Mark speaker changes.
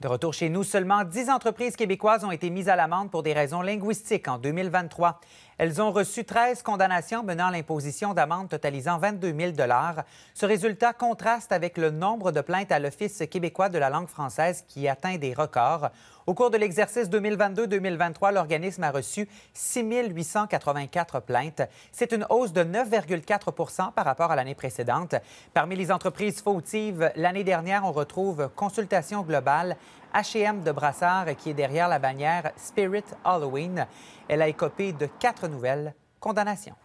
Speaker 1: De retour chez nous, seulement 10 entreprises québécoises ont été mises à l'amende pour des raisons linguistiques en 2023. Elles ont reçu 13 condamnations menant à l'imposition d'amendes totalisant 22 000 Ce résultat contraste avec le nombre de plaintes à l'Office québécois de la langue française qui atteint des records. Au cours de l'exercice 2022-2023, l'organisme a reçu 6 884 plaintes. C'est une hausse de 9,4 par rapport à l'année précédente. Parmi les entreprises fautives, l'année dernière, on retrouve Consultation Globale, H&M de Brassard, qui est derrière la bannière Spirit Halloween. Elle a écopé de quatre nouvelles condamnations.